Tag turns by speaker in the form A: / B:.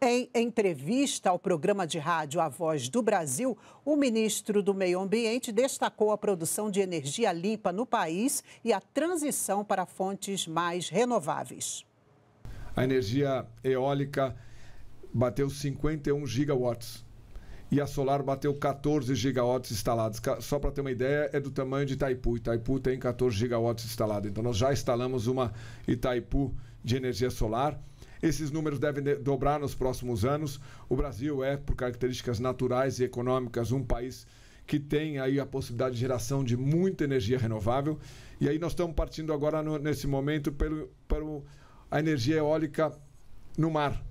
A: Em entrevista ao programa de rádio A Voz do Brasil, o ministro do Meio Ambiente destacou a produção de energia limpa no país e a transição para fontes mais renováveis.
B: A energia eólica bateu 51 gigawatts e a solar bateu 14 gigawatts instalados. Só para ter uma ideia, é do tamanho de Itaipu. Itaipu tem 14 gigawatts instalados. Então, nós já instalamos uma Itaipu de energia solar esses números devem dobrar nos próximos anos. O Brasil é, por características naturais e econômicas, um país que tem aí a possibilidade de geração de muita energia renovável. E aí nós estamos partindo agora, no, nesse momento, pelo, pelo a energia eólica no mar